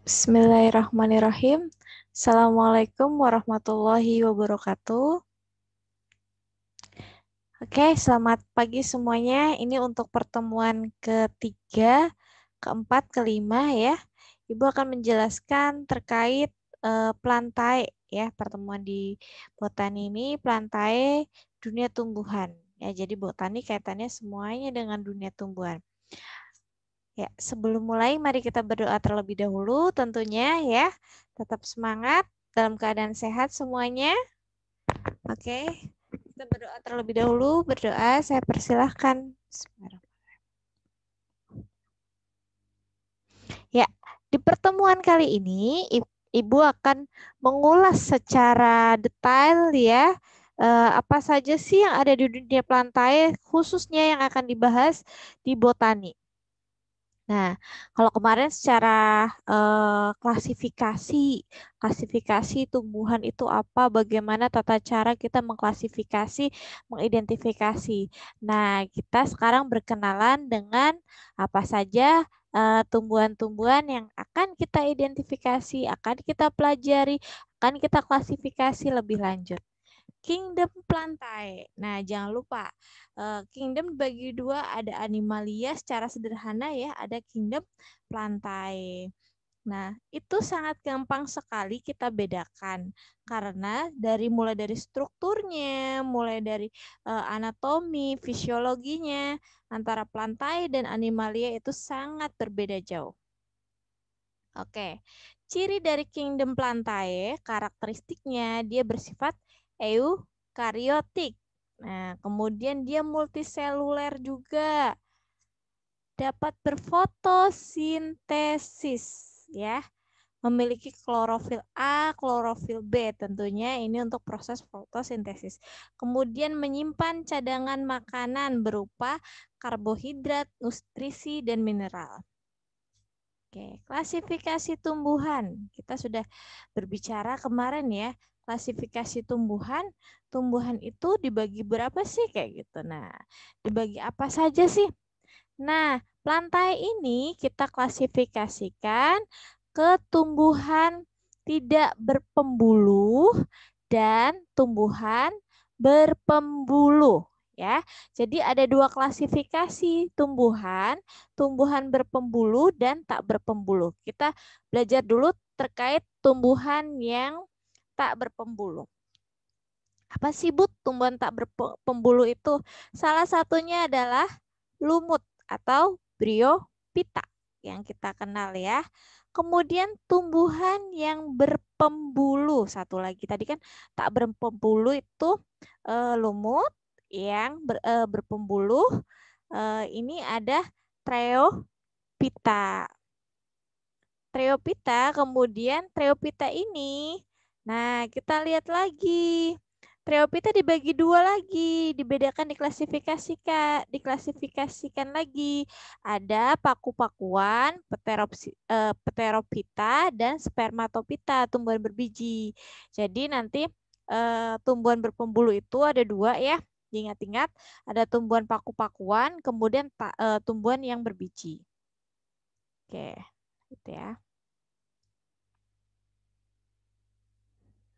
Bismillahirrahmanirrahim. Assalamualaikum warahmatullahi wabarakatuh. Oke, selamat pagi semuanya. Ini untuk pertemuan ketiga, keempat, kelima ya. Ibu akan menjelaskan terkait uh, eh, plantae ya, pertemuan di botani ini plantae dunia tumbuhan. Ya, jadi botani kaitannya semuanya dengan dunia tumbuhan. Ya, sebelum mulai mari kita berdoa terlebih dahulu tentunya ya. Tetap semangat dalam keadaan sehat semuanya. Oke. Kita berdoa terlebih dahulu, berdoa saya persilahkan. Ya, di pertemuan kali ini Ibu akan mengulas secara detail ya eh, apa saja sih yang ada di dunia plantae khususnya yang akan dibahas di botani. Nah, kalau kemarin secara eh, klasifikasi, klasifikasi tumbuhan itu apa, bagaimana tata cara kita mengklasifikasi, mengidentifikasi. Nah, kita sekarang berkenalan dengan apa saja eh, tumbuhan-tumbuhan yang akan kita identifikasi, akan kita pelajari, akan kita klasifikasi lebih lanjut kingdom plantae. Nah, jangan lupa uh, kingdom bagi dua ada animalia secara sederhana ya, ada kingdom plantae. Nah, itu sangat gampang sekali kita bedakan karena dari mulai dari strukturnya, mulai dari uh, anatomi, fisiologinya antara plantae dan animalia itu sangat berbeda jauh. Oke, ciri dari kingdom plantae, karakteristiknya dia bersifat eukariotik. Nah, kemudian dia multiseluler juga. Dapat berfotosintesis ya. Memiliki klorofil A, klorofil B tentunya ini untuk proses fotosintesis. Kemudian menyimpan cadangan makanan berupa karbohidrat, nutrisi dan mineral. Oke, klasifikasi tumbuhan. Kita sudah berbicara kemarin ya klasifikasi tumbuhan, tumbuhan itu dibagi berapa sih kayak gitu. Nah, dibagi apa saja sih? Nah, lantai ini kita klasifikasikan ke tumbuhan tidak berpembuluh dan tumbuhan berpembuluh ya. Jadi ada dua klasifikasi tumbuhan, tumbuhan berpembuluh dan tak berpembuluh. Kita belajar dulu terkait tumbuhan yang tak berpembuluh. Apa sih but tumbuhan tak berpembuluh itu? Salah satunya adalah lumut atau pita yang kita kenal ya. Kemudian tumbuhan yang berpembuluh satu lagi tadi kan tak berpembuluh itu e, lumut yang ber, e, berpembuluh e, ini ada treopita. Treopita kemudian treopita ini Nah, kita lihat lagi. Triopita dibagi dua lagi, dibedakan diklasifikasikan, diklasifikasikan lagi. Ada paku-pakuan, pteropita, eh, dan spermatopita, tumbuhan berbiji. Jadi nanti eh, tumbuhan berpembuluh itu ada dua ya, ingat ingat Ada tumbuhan paku-pakuan, kemudian eh, tumbuhan yang berbiji. Oke, gitu ya.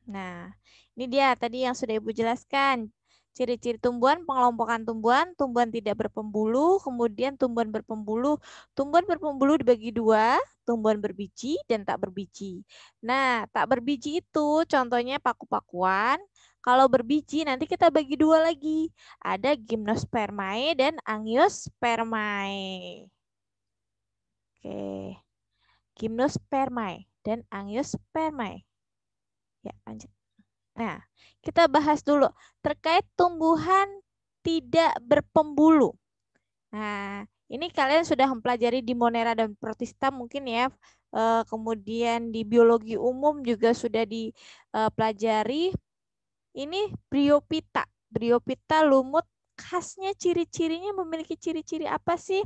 Nah, ini dia tadi yang sudah Ibu jelaskan. Ciri-ciri tumbuhan, pengelompokan tumbuhan, tumbuhan tidak berpembuluh, kemudian tumbuhan berpembuluh. Tumbuhan berpembuluh dibagi dua, tumbuhan berbiji dan tak berbiji. Nah, tak berbiji itu contohnya paku-pakuan, kalau berbiji nanti kita bagi dua lagi. Ada gimnospermae dan angiospermae. Oke. Gimnospermae dan angiospermae. Ya, lanjut. Nah, kita bahas dulu terkait tumbuhan tidak berpembuluh. Nah, ini kalian sudah mempelajari di Monera dan Protista mungkin ya. Eh, kemudian di biologi umum juga sudah dipelajari. Eh, ini Bryophyta. Bryophyta lumut khasnya ciri-cirinya memiliki ciri-ciri apa sih?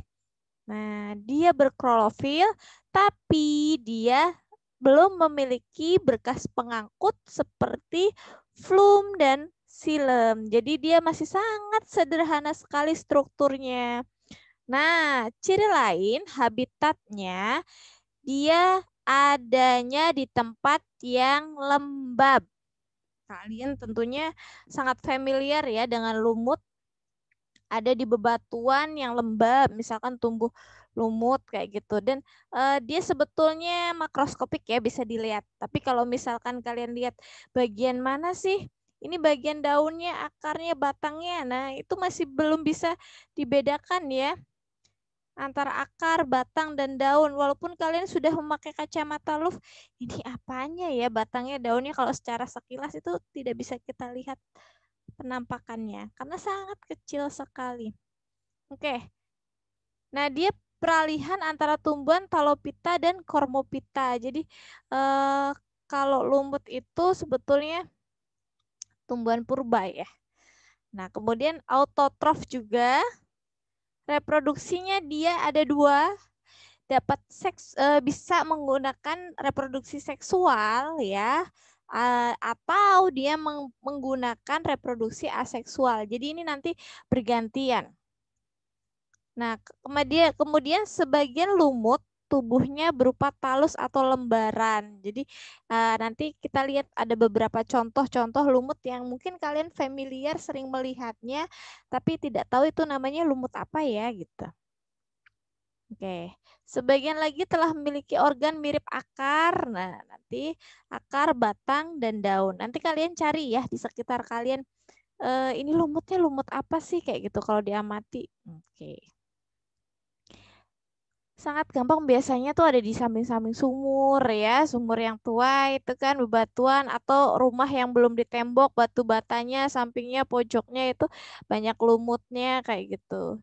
Nah, dia berklorofil, tapi dia belum memiliki berkas pengangkut seperti flume dan silem. Jadi dia masih sangat sederhana sekali strukturnya. Nah, ciri lain habitatnya dia adanya di tempat yang lembab. Kalian tentunya sangat familiar ya dengan lumut ada di bebatuan yang lembab, misalkan tumbuh lumut kayak gitu dan uh, dia sebetulnya makroskopik ya bisa dilihat tapi kalau misalkan kalian lihat bagian mana sih ini bagian daunnya akarnya batangnya nah itu masih belum bisa dibedakan ya antara akar, batang, dan daun. Walaupun kalian sudah memakai kacamata luf, ini apanya ya batangnya, daunnya kalau secara sekilas itu tidak bisa kita lihat penampakannya karena sangat kecil sekali. Oke. Nah, dia peralihan antara tumbuhan talopita dan kormopita. Jadi eh, kalau lumut itu sebetulnya tumbuhan purba ya. Nah, kemudian autotrof juga reproduksinya dia ada dua dapat seks eh, bisa menggunakan reproduksi seksual ya eh, atau dia menggunakan reproduksi aseksual. Jadi ini nanti bergantian. Nah, kemudian kemudian sebagian lumut tubuhnya berupa talus atau lembaran. Jadi uh, nanti kita lihat ada beberapa contoh-contoh lumut yang mungkin kalian familiar sering melihatnya, tapi tidak tahu itu namanya lumut apa ya gitu. Oke, sebagian lagi telah memiliki organ mirip akar. Nah, nanti akar, batang, dan daun. Nanti kalian cari ya di sekitar kalian. E, ini lumutnya lumut apa sih kayak gitu kalau diamati. Oke sangat gampang biasanya tuh ada di samping-samping sumur ya, sumur yang tua itu kan bebatuan atau rumah yang belum ditembok, batu batanya, sampingnya, pojoknya itu banyak lumutnya kayak gitu.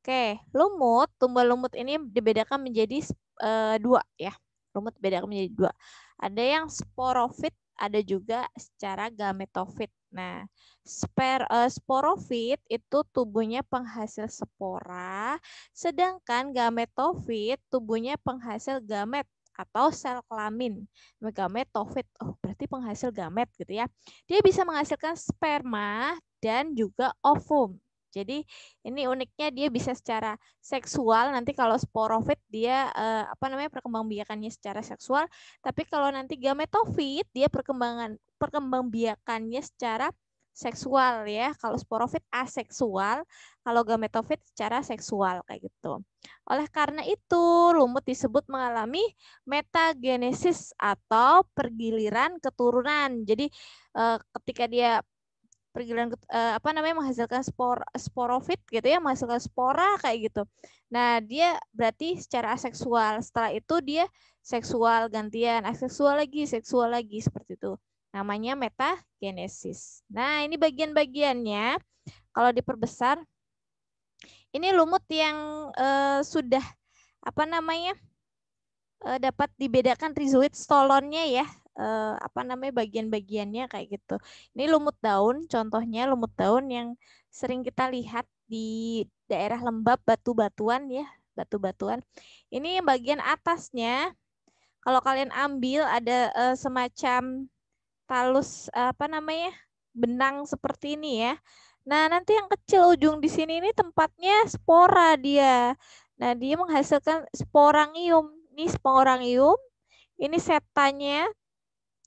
Oke, lumut, tumbuh lumut ini dibedakan menjadi e, dua ya. Lumut dibedakan menjadi dua. Ada yang sporofit, ada juga secara gametofit. Nah, sper, uh, eh, sporofit itu tubuhnya penghasil spora, sedangkan gametofit tubuhnya penghasil gamet atau sel kelamin. Gametofit, oh berarti penghasil gamet gitu ya. Dia bisa menghasilkan sperma dan juga ovum. Jadi ini uniknya dia bisa secara seksual. Nanti kalau sporofit dia eh, apa namanya perkembangbiakannya secara seksual. Tapi kalau nanti gametofit dia perkembangan perkembangbiakannya secara seksual ya. Kalau sporofit aseksual, kalau gametofit secara seksual kayak gitu. Oleh karena itu, lumut disebut mengalami metagenesis atau pergiliran keturunan. Jadi eh, ketika dia pergilan uh, eh, apa namanya menghasilkan spor sporofit gitu ya menghasilkan spora kayak gitu nah dia berarti secara aseksual setelah itu dia seksual gantian aseksual lagi seksual lagi seperti itu namanya metagenesis nah ini bagian-bagiannya kalau diperbesar ini lumut yang uh, sudah apa namanya uh, dapat dibedakan Rizoid stolonnya ya uh, apa namanya bagian-bagiannya kayak gitu. Ini lumut daun, contohnya lumut daun yang sering kita lihat di daerah lembab batu-batuan ya, batu-batuan. Ini bagian atasnya kalau kalian ambil ada uh, semacam talus uh, apa namanya? benang seperti ini ya. Nah, nanti yang kecil ujung di sini ini tempatnya spora dia. Nah, dia menghasilkan sporangium. Ini sporangium, ini setanya,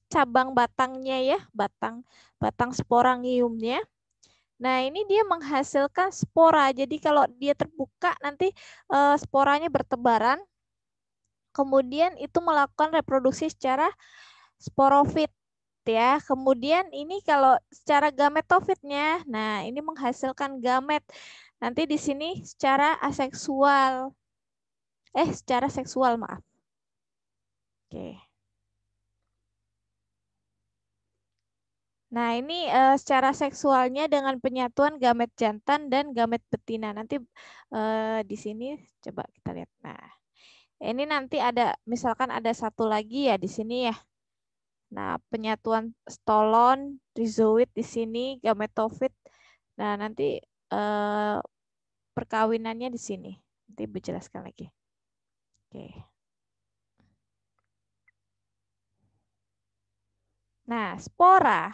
cabang batangnya ya, batang batang sporangiumnya. Nah, ini dia menghasilkan spora. Jadi kalau dia terbuka nanti e, sporanya bertebaran. Kemudian itu melakukan reproduksi secara sporofit ya. Kemudian ini kalau secara gametofitnya, nah ini menghasilkan gamet. Nanti di sini secara aseksual. Eh, secara seksual, maaf. Oke. Okay. Nah, ini uh, secara seksualnya dengan penyatuan gamet jantan dan gamet betina. Nanti uh, di sini coba kita lihat. Nah, ini nanti ada misalkan ada satu lagi ya di sini ya. Nah, penyatuan stolon, rizoid di sini, gametofit. Nah, nanti uh, perkawinannya di sini. Nanti Ibu lagi. Oke. Okay. Nah, spora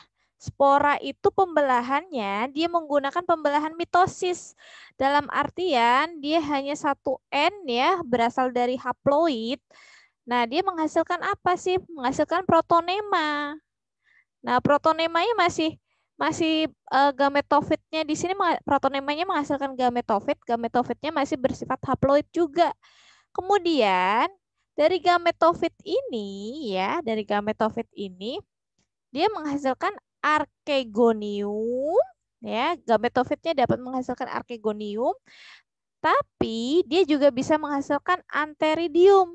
Spora itu pembelahannya, dia menggunakan pembelahan mitosis. Dalam artian, dia hanya satu N ya, berasal dari haploid. Nah, dia menghasilkan apa sih? Menghasilkan protonema. Nah, protonemanya masih masih uh, eh, gametofitnya di sini protonemanya menghasilkan gametofit, gametofitnya masih bersifat haploid juga. Kemudian dari gametofit ini ya, dari gametofit ini dia menghasilkan arkegonium ya gametofitnya dapat menghasilkan arkegonium tapi dia juga bisa menghasilkan anteridium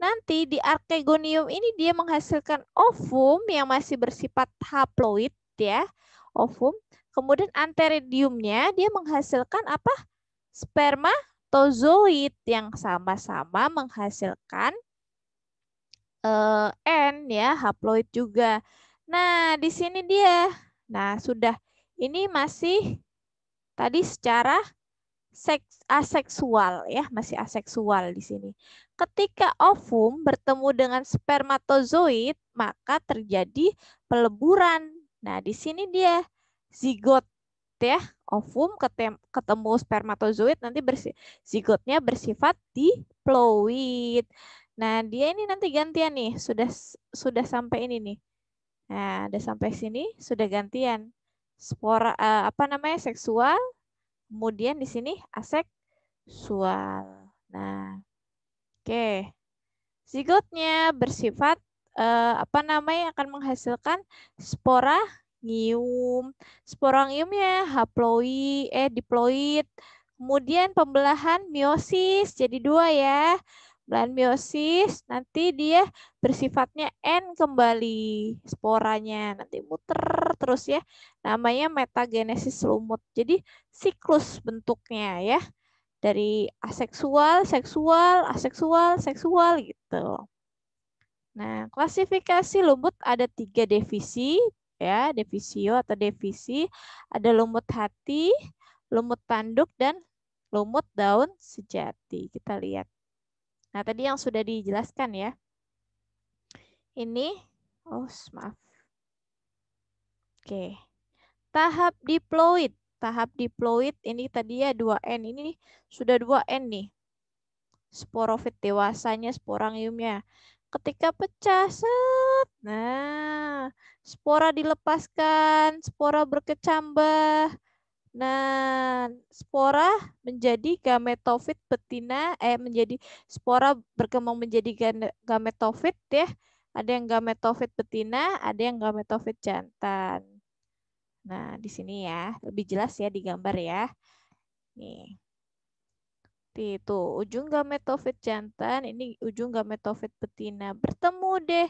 nanti di arkegonium ini dia menghasilkan ovum yang masih bersifat haploid ya ovum kemudian anteridiumnya dia menghasilkan apa Sperma tozoid yang sama-sama menghasilkan uh, n ya haploid juga Nah, di sini dia. Nah, sudah. Ini masih tadi secara seks aseksual ya, masih aseksual di sini. Ketika ovum bertemu dengan spermatozoid, maka terjadi peleburan. Nah, di sini dia zigot ya, ovum ketemu spermatozoid nanti bersih zigotnya bersifat diploid. Nah, dia ini nanti gantian nih, sudah sudah sampai ini nih. Nah, udah sampai sini sudah gantian. Spora uh, apa namanya? seksual, kemudian di sini aseksual. Nah, oke. Okay. Zigotnya bersifat uh, apa namanya akan menghasilkan spora ngium. ngiumnya haploid eh diploid. Kemudian pembelahan meiosis jadi dua ya. Dan meiosis nanti dia bersifatnya N kembali sporanya nanti muter terus ya. Namanya metagenesis lumut. Jadi siklus bentuknya ya. Dari aseksual, seksual, aseksual, seksual gitu. Nah, klasifikasi lumut ada tiga divisi ya, divisio atau divisi. Ada lumut hati, lumut tanduk, dan lumut daun sejati. Kita lihat Nah, tadi yang sudah dijelaskan ya. Ini, oh maaf. Oke. Tahap diploid. Tahap diploid ini tadi ya 2N. Ini sudah 2N nih. Sporofit dewasanya, sporangiumnya. Ketika pecah, set. Nah, spora dilepaskan, spora berkecambah, Nah, spora menjadi gametofit betina, eh menjadi spora berkembang menjadi gametofit ya. Ada yang gametofit betina, ada yang gametofit jantan. Nah, di sini ya, lebih jelas ya di gambar ya. Nih. Itu ujung gametofit jantan, ini ujung gametofit betina. Bertemu deh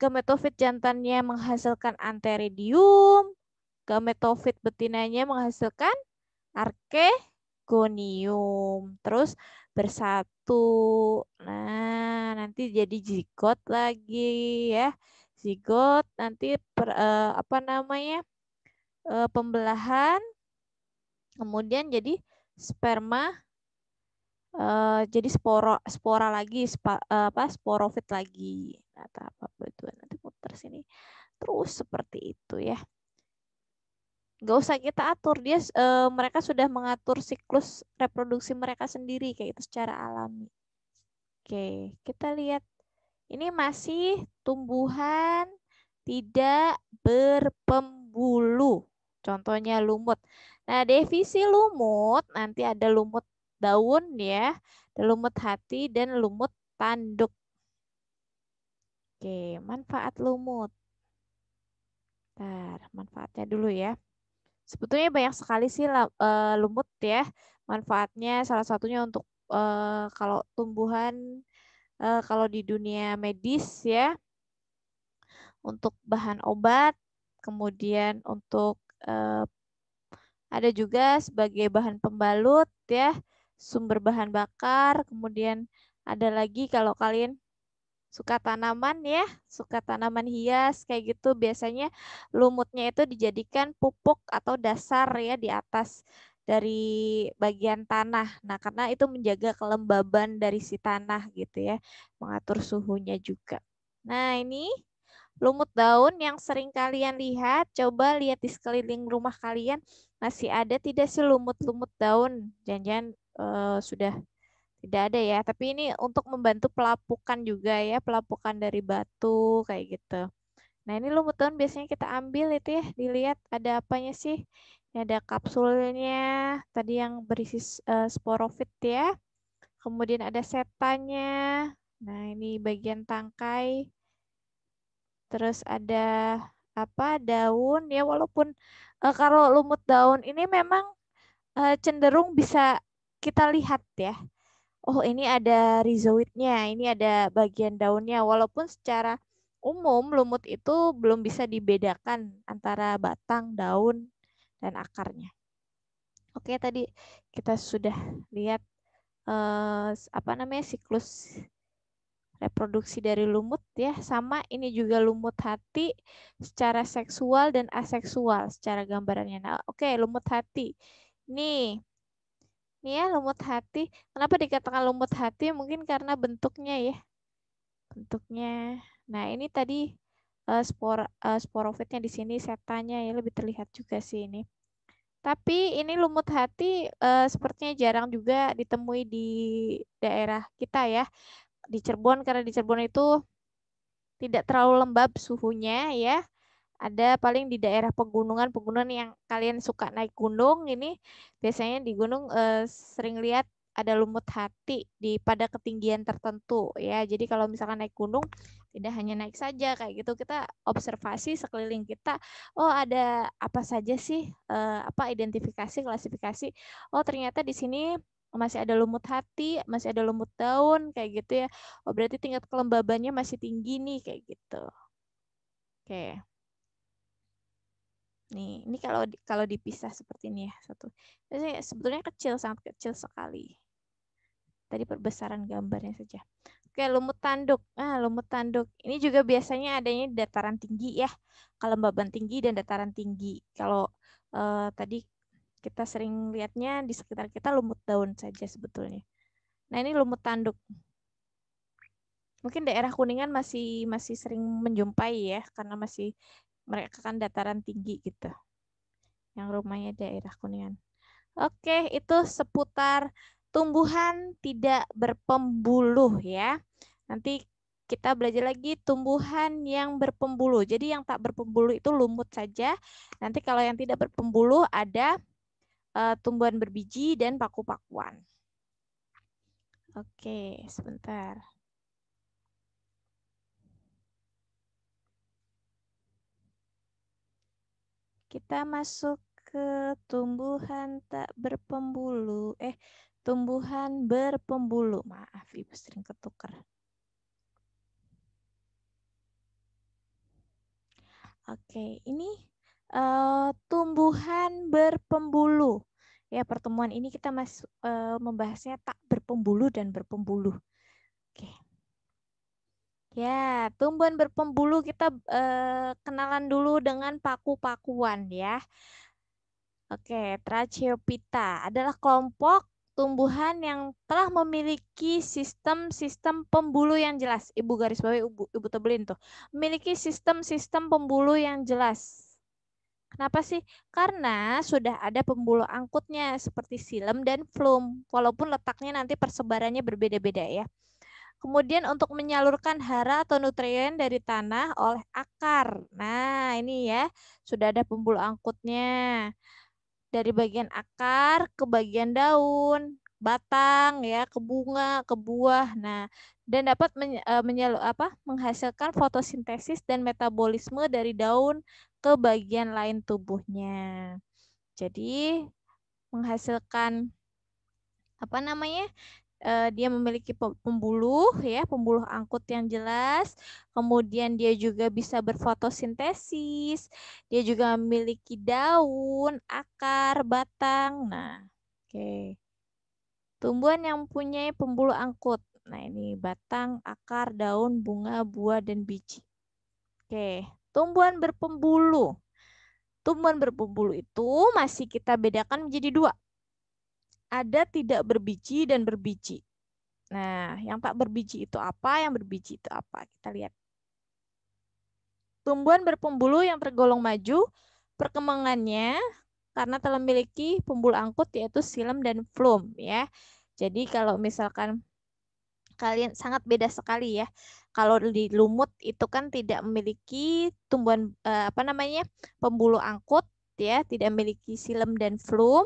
gametofit jantannya menghasilkan anteridium, gametofit betinanya menghasilkan arkegonium. Terus bersatu. Nah, nanti jadi zigot lagi ya. Zigot nanti per, uh, apa namanya? Eh, pembelahan kemudian jadi sperma Uh, jadi spora spora lagi spa, uh, apa sporofit lagi atau nah, apa itu nanti putar sini terus seperti itu ya nggak usah kita atur dia uh, mereka sudah mengatur siklus reproduksi mereka sendiri kayak itu secara alami oke kita lihat ini masih tumbuhan tidak berpembuluh contohnya lumut nah divisi lumut nanti ada lumut daun ya ada lumut hati dan lumut tanduk oke manfaat lumut Bentar, manfaatnya dulu ya. Sebetulnya banyak sekali sih uh, lumut ya manfaatnya. Salah satunya untuk uh, kalau tumbuhan uh, kalau di dunia medis ya untuk bahan obat, kemudian untuk uh, ada juga sebagai bahan pembalut ya, sumber bahan bakar, kemudian ada lagi kalau kalian suka tanaman ya, suka tanaman hias kayak gitu. Biasanya lumutnya itu dijadikan pupuk atau dasar ya di atas dari bagian tanah. Nah, karena itu menjaga kelembaban dari si tanah gitu ya, mengatur suhunya juga. Nah, ini lumut daun yang sering kalian lihat, coba lihat di sekeliling rumah kalian masih ada tidak sih lumut-lumut daun? Jangan-jangan uh, sudah tidak ada ya, tapi ini untuk membantu pelapukan juga ya, pelapukan dari batu kayak gitu. Nah ini lumut daun biasanya kita ambil itu ya, dilihat ada apanya sih. Ini ada kapsulnya, tadi yang berisi uh, e, sporofit ya. Kemudian ada setanya. Nah ini bagian tangkai. Terus ada apa daun ya walaupun uh, kalau lumut daun ini memang uh, cenderung bisa kita lihat ya oh ini ada rhizoidnya, ini ada bagian daunnya. Walaupun secara umum lumut itu belum bisa dibedakan antara batang, daun, dan akarnya. Oke, tadi kita sudah lihat eh, apa namanya siklus reproduksi dari lumut ya sama ini juga lumut hati secara seksual dan aseksual secara gambarannya. Nah, oke lumut hati. Nih Nih ya, lumut hati. Kenapa dikatakan lumut hati? Mungkin karena bentuknya ya. Bentuknya. Nah, ini tadi uh, spor uh, eh, sporofitnya di sini setanya ya lebih terlihat juga sih ini. Tapi ini lumut hati uh, sepertinya jarang juga ditemui di daerah kita ya. Di Cirebon karena di Cirebon itu tidak terlalu lembab suhunya ya ada paling di daerah pegunungan pegunungan yang kalian suka naik gunung ini biasanya di gunung eh, sering lihat ada lumut hati di pada ketinggian tertentu ya. Jadi kalau misalkan naik gunung tidak hanya naik saja kayak gitu kita observasi sekeliling kita oh ada apa saja sih eh, apa identifikasi klasifikasi oh ternyata di sini masih ada lumut hati, masih ada lumut daun kayak gitu ya. Oh berarti tingkat kelembabannya masih tinggi nih kayak gitu. Oke. Okay. Nih, ini kalau kalau dipisah seperti ini ya, satu. ini sebetulnya kecil, sangat kecil sekali. Tadi perbesaran gambarnya saja. Oke, lumut tanduk. Ah, lumut tanduk. Ini juga biasanya adanya dataran tinggi ya. Kelembaban tinggi dan dataran tinggi. Kalau eh, tadi kita sering lihatnya di sekitar kita lumut daun saja sebetulnya. Nah, ini lumut tanduk. Mungkin daerah Kuningan masih masih sering menjumpai ya karena masih mereka kan dataran tinggi gitu yang rumahnya daerah kuningan oke itu seputar tumbuhan tidak berpembuluh ya nanti kita belajar lagi tumbuhan yang berpembuluh. Jadi yang tak berpembuluh itu lumut saja. Nanti kalau yang tidak berpembuluh ada uh, tumbuhan berbiji dan paku-pakuan. Oke, sebentar. Kita masuk ke tumbuhan tak berpembulu. Eh, tumbuhan berpembulu. Maaf, Ibu sering ketuker Oke, ini uh, tumbuhan berpembulu. Ya, pertemuan ini kita masuk uh, eh, membahasnya tak berpembulu dan berpembuluh. Oke. Ya, tumbuhan berpembulu kita eh, kenalan dulu dengan paku-pakuan ya. Oke, Tracheopita adalah kelompok tumbuhan yang telah memiliki sistem-sistem pembuluh yang jelas. Ibu garis bawahi ibu, ibu tebelin tuh. Memiliki sistem-sistem pembuluh yang jelas. Kenapa sih? Karena sudah ada pembuluh angkutnya seperti silem dan flum, walaupun letaknya nanti persebarannya berbeda-beda ya. Kemudian untuk menyalurkan hara atau nutrien dari tanah oleh akar. Nah, ini ya, sudah ada pembuluh angkutnya. Dari bagian akar ke bagian daun, batang ya, ke bunga, ke buah. Nah, dan dapat men, e, menyalur apa? menghasilkan fotosintesis dan metabolisme dari daun ke bagian lain tubuhnya. Jadi menghasilkan apa namanya uh, dia memiliki pembuluh ya, pembuluh angkut yang jelas. Kemudian dia juga bisa berfotosintesis. Dia juga memiliki daun, akar, batang. Nah, oke. Okay. Tumbuhan yang punya pembuluh angkut. Nah, ini batang, akar, daun, bunga, buah, dan biji. Oke, okay. tumbuhan berpembuluh. Tumbuhan berpembuluh itu masih kita bedakan menjadi dua ada tidak berbiji dan berbiji. Nah, yang tak berbiji itu apa, yang berbiji itu apa? Kita lihat. Tumbuhan berpembuluh yang tergolong maju, perkembangannya karena telah memiliki pembuluh angkut yaitu silem dan flum ya. Jadi kalau misalkan kalian sangat beda sekali ya. Kalau di lumut itu kan tidak memiliki tumbuhan eh, apa namanya? pembuluh angkut ya, tidak memiliki silem dan flum.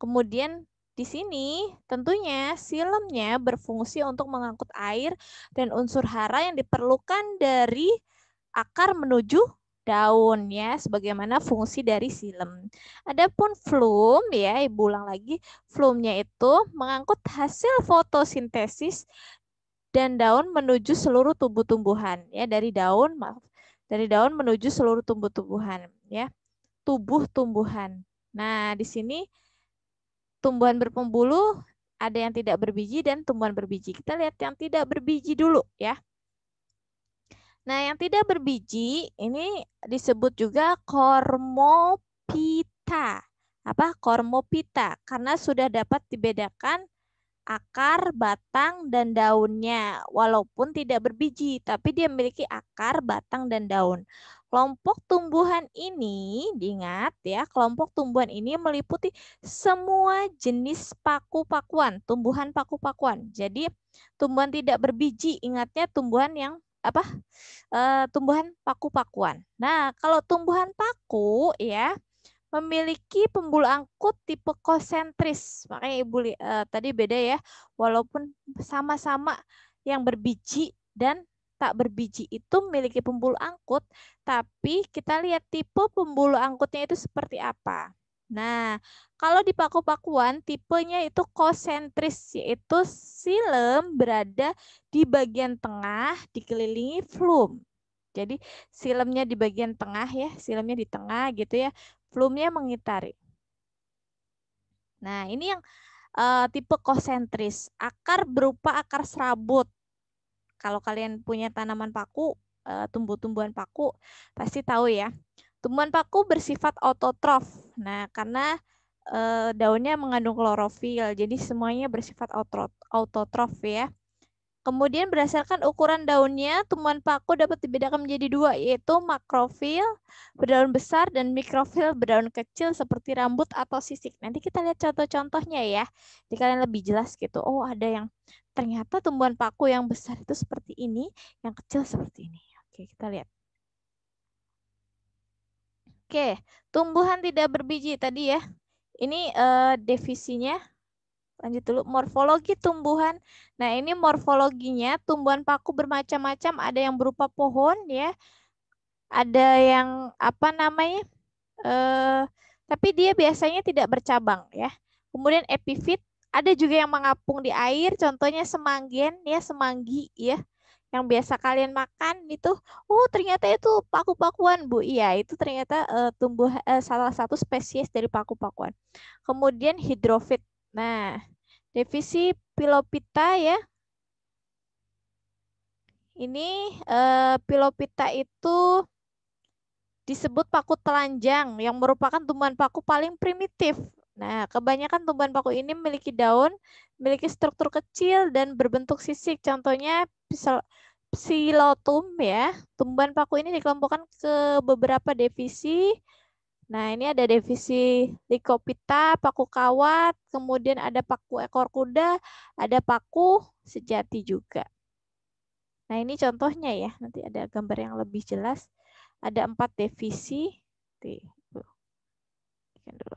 Kemudian di sini tentunya silemnya berfungsi untuk mengangkut air dan unsur hara yang diperlukan dari akar menuju daun ya sebagaimana fungsi dari silem. Adapun flum ya ibu ulang lagi flumnya itu mengangkut hasil fotosintesis dan daun menuju seluruh tumbuh-tumbuhan ya dari daun maaf dari daun menuju seluruh tumbuh-tumbuhan ya tubuh tumbuhan. Nah di sini tumbuhan berpembuluh, ada yang tidak berbiji dan tumbuhan berbiji. Kita lihat yang tidak berbiji dulu ya. Nah, yang tidak berbiji ini disebut juga kormopita. Apa? Kormopita karena sudah dapat dibedakan akar, batang, dan daunnya. Walaupun tidak berbiji, tapi dia memiliki akar, batang, dan daun. Kelompok tumbuhan ini, diingat ya, kelompok tumbuhan ini meliputi semua jenis paku-pakuan, tumbuhan paku-pakuan. Jadi tumbuhan tidak berbiji, ingatnya tumbuhan yang apa? E, tumbuhan paku-pakuan. Nah, kalau tumbuhan paku ya memiliki pembuluh angkut tipe konsentris. Makanya Ibu e, tadi beda ya, walaupun sama-sama yang berbiji dan tak berbiji itu memiliki pembuluh angkut, tapi kita lihat tipe pembuluh angkutnya itu seperti apa. Nah, kalau di paku-pakuan tipenya itu konsentris yaitu silem berada di bagian tengah dikelilingi flum. Jadi silemnya di bagian tengah ya, silemnya di tengah gitu ya, flumnya mengitari. Nah, ini yang uh, tipe konsentris. Akar berupa akar serabut kalau kalian punya tanaman paku, eh, tumbuh-tumbuhan paku, pasti tahu ya. Tumbuhan paku bersifat autotrof. Nah, karena eh, daunnya mengandung klorofil, jadi semuanya bersifat autotrof ya. Kemudian berdasarkan ukuran daunnya, tumbuhan paku dapat dibedakan menjadi dua, yaitu makrofil berdaun besar dan mikrofil berdaun kecil seperti rambut atau sisik. Nanti kita lihat contoh-contohnya ya, jadi kalian lebih jelas gitu. Oh ada yang ternyata tumbuhan paku yang besar itu seperti ini, yang kecil seperti ini. Oke, kita lihat. Oke, tumbuhan tidak berbiji tadi ya. Ini uh, devisinya. Lanjut dulu, morfologi tumbuhan. Nah, ini morfologinya, tumbuhan paku bermacam-macam. Ada yang berupa pohon, ya. Ada yang, apa namanya, uh, tapi dia biasanya tidak bercabang, ya. Kemudian epifit, ada juga yang mengapung di air, contohnya semanggen ya, semanggi ya. Yang biasa kalian makan itu, oh ternyata itu paku-pakuan, Bu. Iya, itu ternyata uh, tumbuh uh, salah satu spesies dari paku-pakuan. Kemudian hidrofit. Nah, divisi pilopita ya. Ini uh, pilopita itu disebut paku telanjang yang merupakan tumbuhan paku paling primitif. Nah, kebanyakan tumbuhan paku ini memiliki daun, memiliki struktur kecil dan berbentuk sisik. Contohnya psilotum ya. Tumbuhan paku ini dikelompokkan ke beberapa divisi. Nah, ini ada divisi likopita, paku kawat, kemudian ada paku ekor kuda, ada paku sejati juga. Nah, ini contohnya ya. Nanti ada gambar yang lebih jelas. Ada empat divisi. Tuh. Dulu.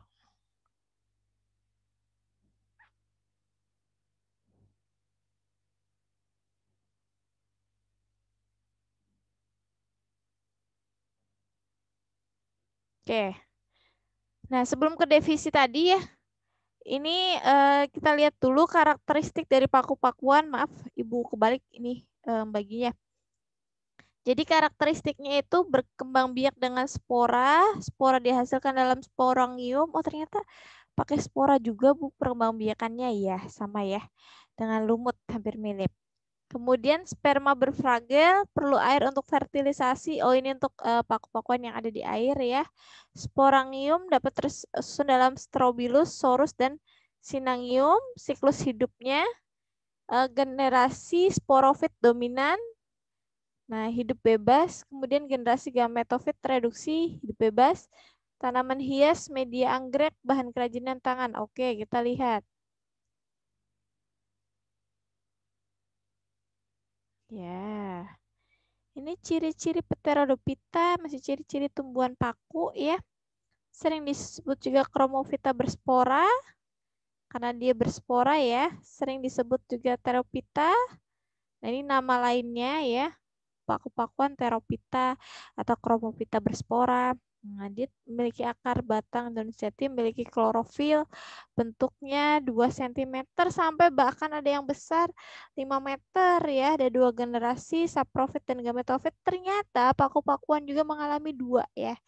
Oke. Nah, sebelum ke divisi tadi ya, ini uh, kita lihat dulu karakteristik dari paku-pakuan. Maaf, Ibu kebalik ini um, baginya. Jadi karakteristiknya itu berkembang biak dengan spora. Spora dihasilkan dalam sporangium. Oh, ternyata pakai spora juga Bu biakannya ya, sama ya. Dengan lumut hampir mirip. Kemudian sperma berfragel perlu air untuk fertilisasi. Oh ini untuk uh, paku-pakuan yang ada di air ya. Sporangium dapat tersusun eh, dalam strobilus, sorus dan sinangium. Siklus hidupnya uh, generasi sporofit dominan. Nah, hidup bebas, kemudian generasi gametofit reduksi, hidup bebas. Tanaman hias, media anggrek, bahan kerajinan tangan. Oke, kita lihat. Ya. Ini ciri-ciri pterodopita, masih ciri-ciri tumbuhan paku ya. Sering disebut juga kromofita berspora, karena dia berspora ya. Sering disebut juga teropita. Nah, ini nama lainnya ya. Paku-pakuan teropita atau kromofita berspora. Ngadit memiliki akar batang daun seti, memiliki klorofil, bentuknya 2 cm sampai bahkan ada yang besar 5 meter ya. Ada dua generasi, saprofit dan gametofit. Ternyata paku-pakuan juga mengalami dua ya.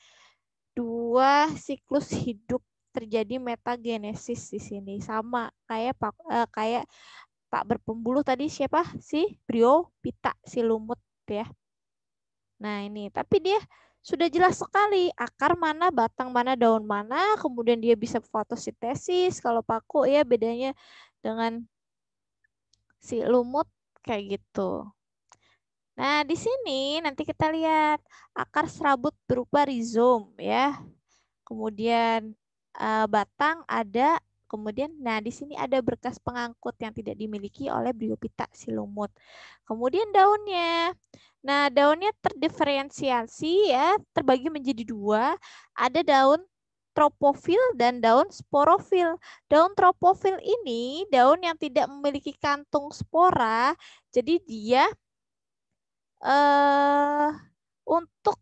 Dua siklus hidup terjadi metagenesis di sini sama kayak pak, eh, kayak tak berpembuluh tadi siapa sih? brio pita si lumut ya nah ini tapi dia sudah jelas sekali akar mana, batang mana, daun mana, kemudian dia bisa fotosintesis. Kalau paku ya bedanya dengan si lumut kayak gitu. Nah, di sini nanti kita lihat akar serabut berupa rizom ya. Kemudian eh, batang ada, kemudian nah di sini ada berkas pengangkut yang tidak dimiliki oleh biopita si lumut. Kemudian daunnya Nah, daunnya terdiferensiasi ya, terbagi menjadi dua. Ada daun tropofil dan daun sporofil. Daun tropofil ini daun yang tidak memiliki kantung spora, jadi dia eh, untuk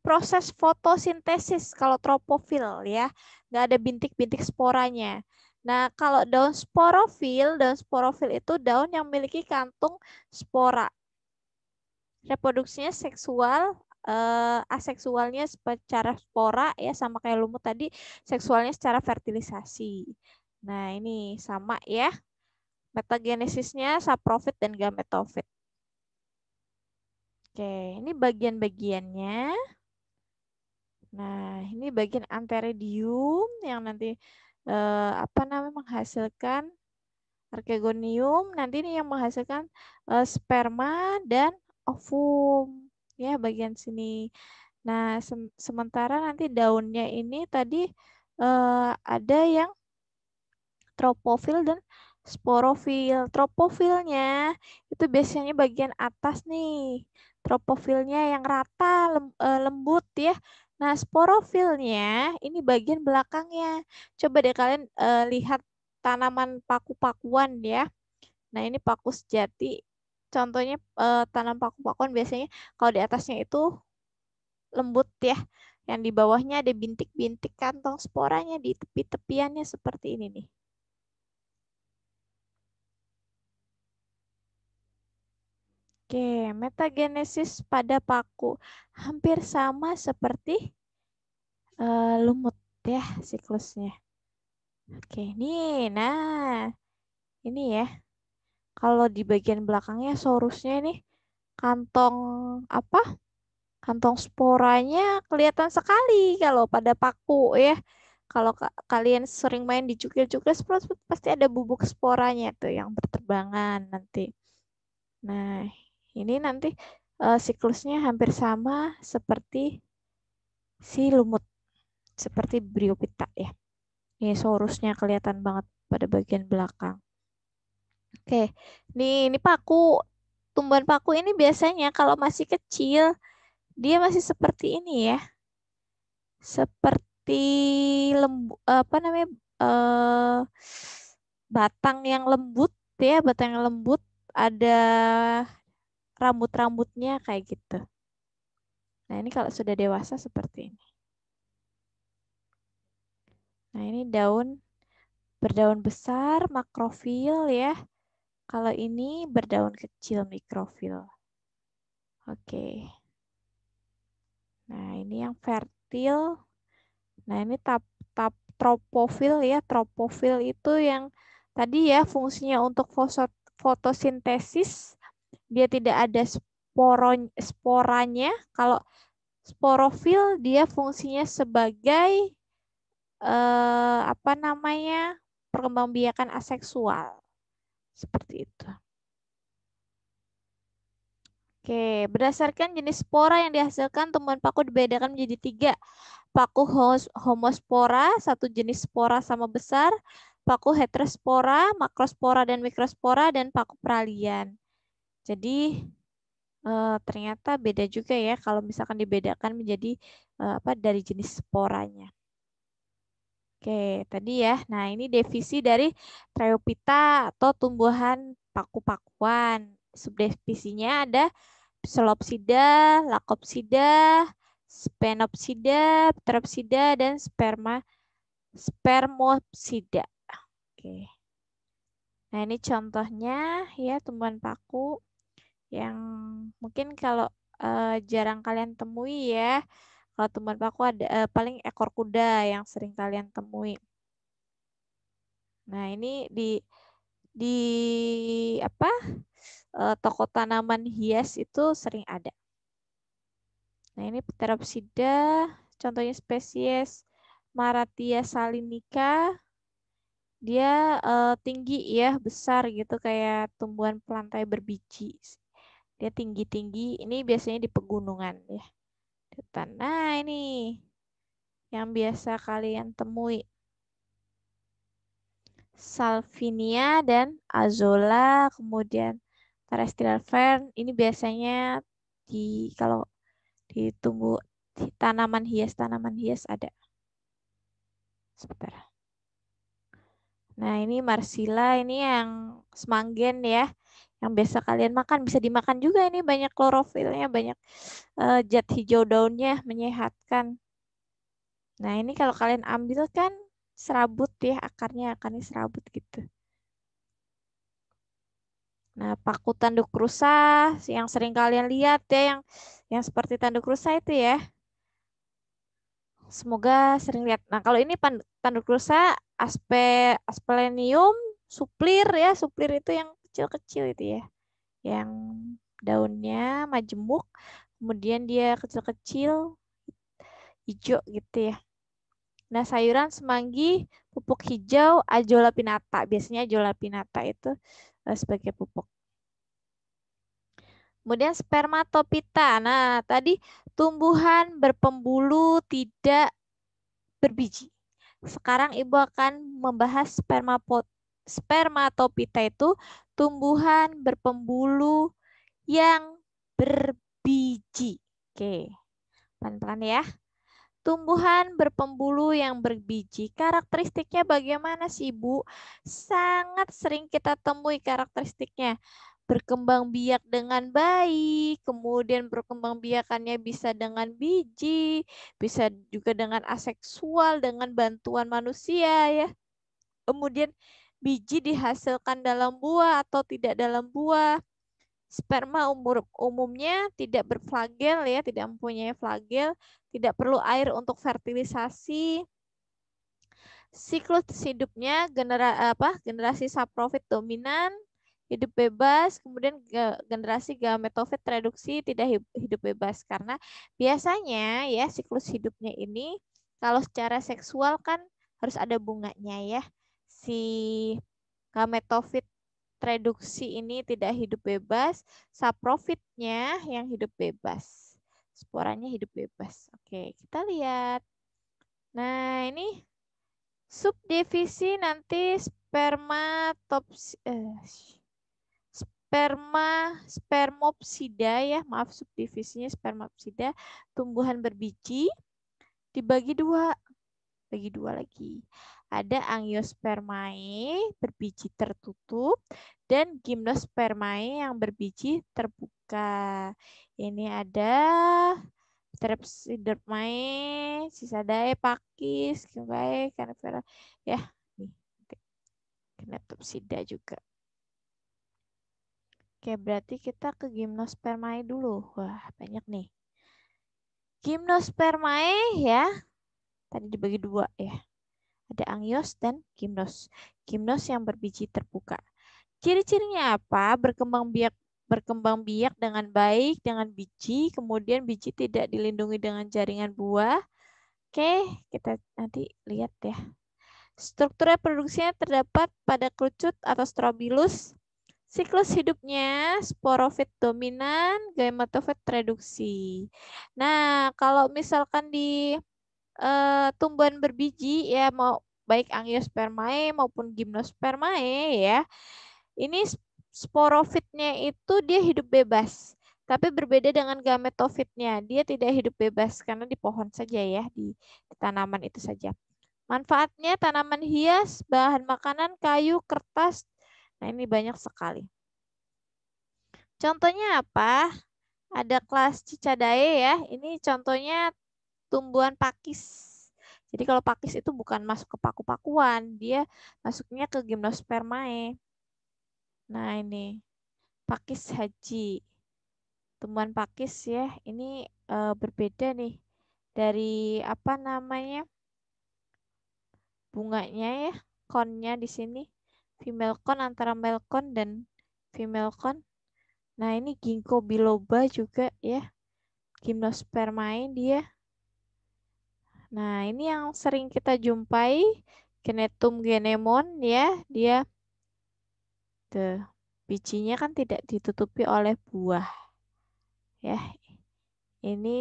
proses fotosintesis kalau tropofil ya, nggak ada bintik-bintik sporanya. Nah, kalau daun sporofil, daun sporofil itu daun yang memiliki kantung spora reproduksinya seksual uh, aseksualnya secara spora ya sama kayak lumut tadi seksualnya secara fertilisasi nah ini sama ya metagenesisnya saprofit dan gametofit oke ini bagian-bagiannya nah ini bagian anteridium yang nanti uh, apa namanya menghasilkan Arkegonium, nanti ini yang menghasilkan eh, sperma dan ovum ya bagian sini. Nah, se sementara nanti daunnya ini tadi eh, ada yang tropofil dan sporofil. Tropofilnya itu biasanya bagian atas nih. Tropofilnya yang rata, lem, eh, lembut ya. Nah, sporofilnya ini bagian belakangnya. Coba deh kalian uh, lihat tanaman paku-pakuan ya. Nah, ini paku sejati contohnya uh, tanam paku-pakuan biasanya kalau di atasnya itu lembut ya. Yang di bawahnya ada bintik-bintik kantong sporanya di tepi-tepiannya seperti ini nih. Oke, metagenesis pada paku hampir sama seperti uh, lumut ya siklusnya. Oke, ini nah ini ya kalau di bagian belakangnya sorusnya nih kantong apa? Kantong sporanya kelihatan sekali kalau pada paku ya. Kalau ka kalian sering main di cukil-cukil pasti ada bubuk sporanya tuh yang berterbangan nanti. Nah, ini nanti uh, siklusnya hampir sama seperti si lumut seperti briopita ya. Ini sorusnya kelihatan banget pada bagian belakang. Oke, nih ini paku. Tumbuhan paku ini biasanya kalau masih kecil, dia masih seperti ini ya. Seperti lembu, apa namanya, eh, batang yang lembut ya, batang yang lembut. Ada rambut-rambutnya kayak gitu. Nah ini kalau sudah dewasa seperti ini. Nah ini daun berdaun besar, makrofil ya. Kalau ini berdaun kecil mikrofil. Oke. Okay. Nah, ini yang fertil. Nah, ini tap tap tropofil ya. Tropofil itu yang tadi ya fungsinya untuk fotosintesis. Dia tidak ada sporon, sporanya. Kalau sporofil dia fungsinya sebagai eh, apa namanya? perkembangbiakan aseksual. Seperti itu. Oke, berdasarkan jenis spora yang dihasilkan, tumbuhan paku dibedakan menjadi tiga. Paku homospora, satu jenis spora sama besar. Paku heterospora, makrospora, dan mikrospora, dan paku peralian. Jadi, eh, ternyata beda juga ya kalau misalkan dibedakan menjadi eh, apa dari jenis sporanya. Oke, tadi ya. Nah, ini divisi dari Triopita atau tumbuhan paku-pakuan. Subdivisinya ada Psilopsida, lakopsida, Spenopsida, Pteropsida, dan sperma Spermopsida. Oke. Nah, ini contohnya ya tumbuhan paku yang mungkin kalau uh, jarang kalian temui ya. Kalau teman paku ada eh, paling ekor kuda yang sering kalian temui. Nah, ini di di apa? Eh, toko tanaman hias itu sering ada. Nah, ini Pteropsida, contohnya spesies Maratia salinica. Dia eh, tinggi ya, besar gitu kayak tumbuhan pelantai berbiji. Dia tinggi-tinggi. Ini biasanya di pegunungan ya. Detan. Nah, ini yang biasa kalian temui. Salvinia dan Azola, kemudian terrestrial fern. Ini biasanya di kalau di di tanaman hias, tanaman hias ada. Sebentar. Nah, ini Marsila ini yang semanggen ya yang biasa kalian makan bisa dimakan juga ini banyak klorofilnya banyak uh, zat hijau daunnya menyehatkan nah ini kalau kalian ambil kan serabut ya akarnya akarnya serabut gitu nah paku tanduk rusa yang sering kalian lihat ya yang yang seperti tanduk rusa itu ya semoga sering lihat nah kalau ini tanduk rusa aspe asplenium suplir ya suplir itu yang kecil-kecil itu ya. Yang daunnya majemuk, kemudian dia kecil-kecil, hijau gitu ya. Nah, sayuran semanggi, pupuk hijau, ajola pinata. Biasanya ajola pinata itu eh, sebagai pupuk. Kemudian spermatopita. Nah, tadi tumbuhan berpembulu tidak berbiji. Sekarang Ibu akan membahas spermatopita spermatopita itu tumbuhan berpembulu yang berbiji. Oke, pelan-pelan ya. Tumbuhan berpembulu yang berbiji, karakteristiknya bagaimana sih Bu? Sangat sering kita temui karakteristiknya. Berkembang biak dengan baik, kemudian berkembang biakannya bisa dengan biji, bisa juga dengan aseksual, dengan bantuan manusia ya. Kemudian biji dihasilkan dalam buah atau tidak dalam buah. Sperma umur umumnya tidak berflagel ya, tidak mempunyai flagel, tidak perlu air untuk fertilisasi. Siklus hidupnya genera apa? generasi saprofit dominan, hidup bebas, kemudian generasi gametofit reduksi tidak hidup bebas karena biasanya ya siklus hidupnya ini kalau secara seksual kan harus ada bunganya ya si gametofit reduksi ini tidak hidup bebas, saprofitnya yang hidup bebas. Sporanya hidup bebas. Oke, kita lihat. Nah, ini subdivisi nanti spermatopsi eh, sperma spermopsida ya, maaf subdivisinya spermopsida, tumbuhan berbiji dibagi dua. Bagi dua lagi. Ada angiospermae berbiji tertutup dan gimnospermae yang berbiji terbuka. Ini ada sisa dae Pakis, Kimbae, Carnifera. Ya, nih. Kneptopsida juga. Oke, berarti kita ke gimnospermae dulu. Wah, banyak nih. Gimnospermae ya. Tadi dibagi dua ya. Ada angios dan gimnos. Gimnos yang berbiji terbuka. Ciri-cirinya apa? Berkembang biak berkembang biak dengan baik dengan biji, kemudian biji tidak dilindungi dengan jaringan buah. Oke, kita nanti lihat ya. Struktur reproduksinya terdapat pada kerucut atau strobilus. Siklus hidupnya sporofit dominan, gametofit reduksi. Nah, kalau misalkan di uh, tumbuhan berbiji ya mau baik angiospermae maupun gimnospermae ya. Ini sporofitnya itu dia hidup bebas. Tapi berbeda dengan gametofitnya, dia tidak hidup bebas karena di pohon saja ya, di, di tanaman itu saja. Manfaatnya tanaman hias, bahan makanan, kayu, kertas. Nah, ini banyak sekali. Contohnya apa? Ada kelas Cicadae ya. Ini contohnya tumbuhan pakis. Jadi kalau pakis itu bukan masuk ke paku-pakuan, dia masuknya ke gymnospermae Nah ini pakis haji. Tumbuhan pakis ya, ini e, berbeda nih dari apa namanya bunganya ya, konnya di sini female con antara male con dan female con. Nah ini ginkgo biloba juga ya, gymnospermae dia Nah, ini yang sering kita jumpai Genetum genemon ya, dia the bijinya kan tidak ditutupi oleh buah. Ya. Ini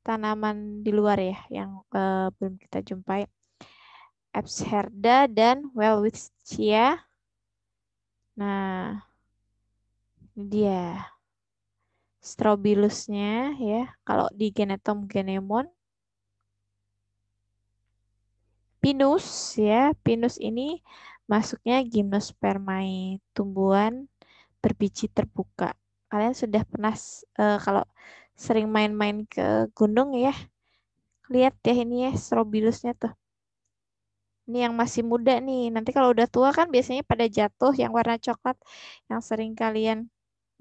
tanaman di luar ya yang uh, belum kita jumpai. Absherda dan Welwitschia. Nah, ini dia strobilusnya ya. Kalau di Genetum genemon pinus ya. Pinus ini masuknya gimnospermae, tumbuhan berbiji terbuka. Kalian sudah pernah uh, kalau sering main-main ke gunung ya. Lihat ya ini ya strobilusnya tuh. Ini yang masih muda nih. Nanti kalau udah tua kan biasanya pada jatuh yang warna coklat yang sering kalian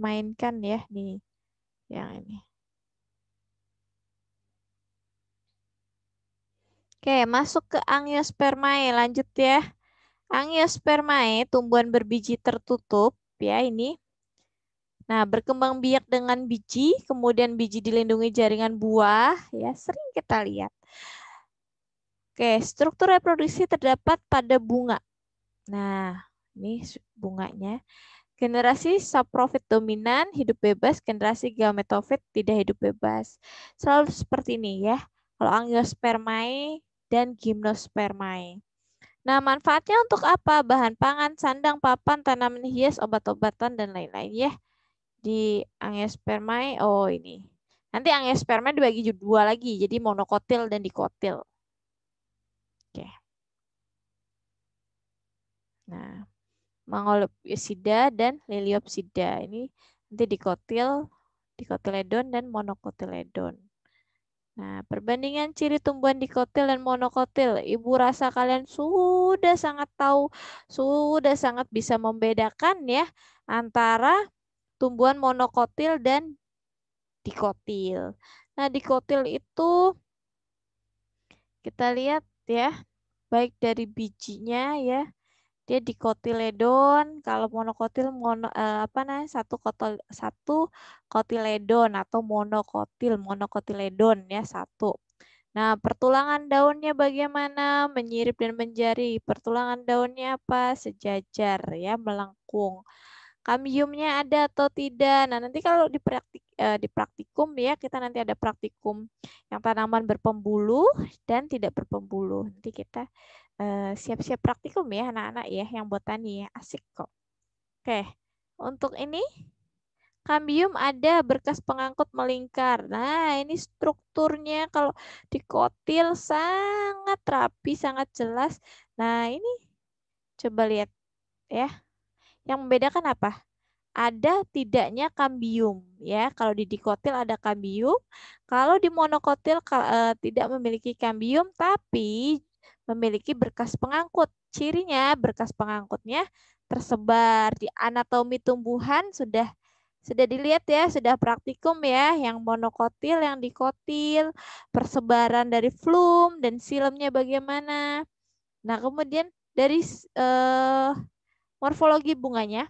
mainkan ya nih. Yang ini. Oke, masuk ke angiospermae. Lanjut ya. Angiospermae, tumbuhan berbiji tertutup. Ya, ini. Nah, berkembang biak dengan biji, kemudian biji dilindungi jaringan buah. Ya, sering kita lihat. Oke, struktur reproduksi terdapat pada bunga. Nah, ini bunganya. Generasi saprofit dominan, hidup bebas. Generasi gametofit, tidak hidup bebas. Selalu seperti ini ya. Kalau angiospermae dan gymnospermae. Nah, manfaatnya untuk apa? Bahan pangan, sandang, papan, tanaman hias, obat-obatan, dan lain-lain ya. Di angiospermae, oh ini. Nanti angiospermae dibagi dua lagi, jadi monokotil dan dikotil. Oke. Nah, mangolopsida dan liliopsida. Ini nanti dikotil, dikotiledon, dan monokotiledon. Nah, perbandingan ciri tumbuhan dikotil dan monokotil, ibu rasa kalian sudah sangat tahu, sudah sangat bisa membedakan ya antara tumbuhan monokotil dan dikotil. Nah, dikotil itu kita lihat ya, baik dari bijinya ya, dia dikotiledon kalau monokotil mono eh, apa nah satu kotil satu kotiledon atau monokotil monokotiledon ya satu Nah, pertulangan daunnya bagaimana? Menyirip dan menjari. Pertulangan daunnya apa? Sejajar ya, melengkung kambiumnya ada atau tidak. Nah, nanti kalau di praktik eh, di praktikum ya, kita nanti ada praktikum yang tanaman berpembuluh dan tidak berpembuluh. Nanti kita eh, siap-siap eh, praktikum ya anak-anak ya yang botani ya, asik kok. Oke. Untuk ini Kambium ada berkas pengangkut melingkar. Nah, ini strukturnya kalau dikotil sangat rapi, sangat jelas. Nah, ini coba lihat ya. Yang membedakan apa? Ada tidaknya kambium ya. Kalau di dikotil ada kambium, kalau di monokotil e, tidak memiliki kambium tapi memiliki berkas pengangkut. Cirinya berkas pengangkutnya tersebar di anatomi tumbuhan sudah sudah dilihat ya, sudah praktikum ya, yang monokotil, yang dikotil, persebaran dari flum dan silemnya bagaimana. Nah, kemudian dari eh, Morfologi bunganya.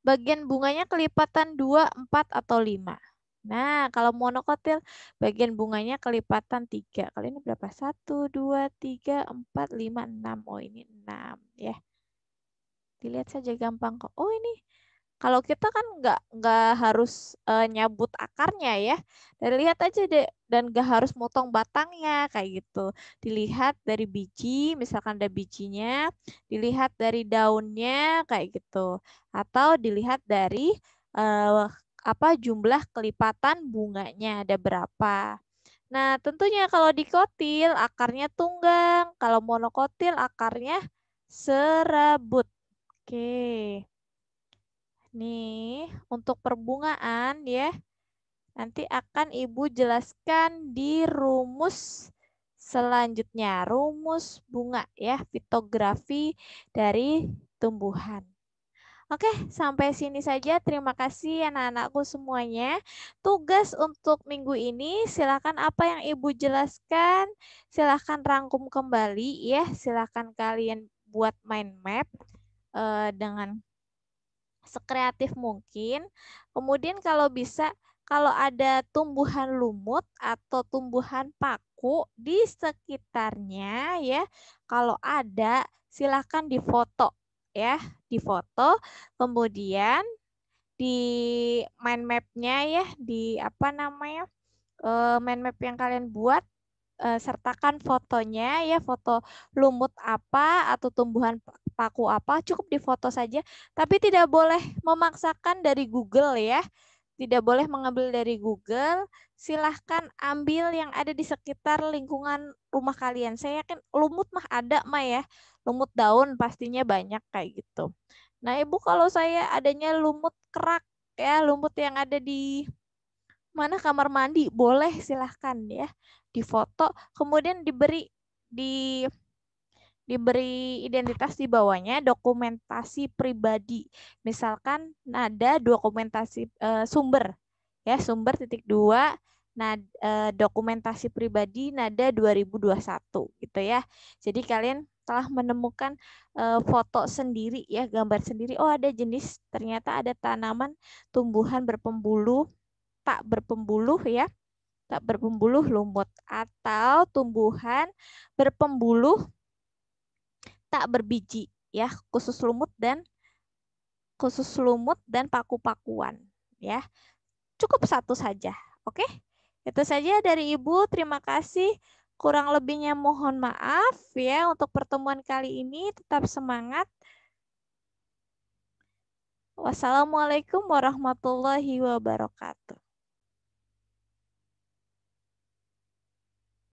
Bagian bunganya kelipatan 2, 4, atau 5. Nah, kalau monokotil, bagian bunganya kelipatan 3. Kali ini berapa? 1, 2, 3, 4, 5, 6. Oh, ini 6. ya. Dilihat saja gampang kok. Oh, ini kalau kita kan nggak nggak harus uh, nyabut akarnya ya, dan lihat aja deh dan nggak harus motong batangnya kayak gitu. Dilihat dari biji, misalkan ada bijinya, dilihat dari daunnya kayak gitu, atau dilihat dari uh, apa jumlah kelipatan bunganya ada berapa. Nah, tentunya kalau dikotil akarnya tunggang, kalau monokotil akarnya serabut. Oke. Nih, untuk perbungaan ya. Nanti akan Ibu jelaskan di rumus selanjutnya, rumus bunga ya, fitografi dari tumbuhan. Oke, sampai sini saja. Terima kasih anak-anakku semuanya. Tugas untuk minggu ini, silakan apa yang Ibu jelaskan, silakan rangkum kembali ya. Silakan kalian buat mind map uh, dengan sekreatif mungkin. Kemudian kalau bisa kalau ada tumbuhan lumut atau tumbuhan paku di sekitarnya ya, kalau ada silakan difoto ya, difoto. Kemudian di mind mapnya ya, di apa namanya? Eh, mind map yang kalian buat eh, sertakan fotonya ya foto lumut apa atau tumbuhan paku apa, cukup difoto saja, tapi tidak boleh memaksakan dari Google ya. Tidak boleh mengambil dari Google. Silahkan ambil yang ada di sekitar lingkungan rumah kalian. Saya yakin lumut mah ada mah ya. Lumut daun pastinya banyak kayak gitu. Nah, Ibu kalau saya adanya lumut kerak ya, lumut yang ada di mana kamar mandi boleh silahkan ya difoto kemudian diberi di diberi identitas di bawahnya dokumentasi pribadi. Misalkan nada dokumentasi e, sumber ya sumber titik dua nah e, dokumentasi pribadi nada 2021 gitu ya. Jadi kalian telah menemukan eh, foto sendiri ya, gambar sendiri. Oh, ada jenis ternyata ada tanaman tumbuhan berpembuluh tak berpembuluh ya. Tak berpembuluh lumut atau tumbuhan berpembuluh tak berbiji ya, khusus lumut dan khusus lumut dan paku-pakuan ya. Cukup satu saja, oke? Itu saja dari Ibu. Terima kasih. Kurang lebihnya mohon maaf ya untuk pertemuan kali ini. Tetap semangat. Wassalamualaikum warahmatullahi wabarakatuh.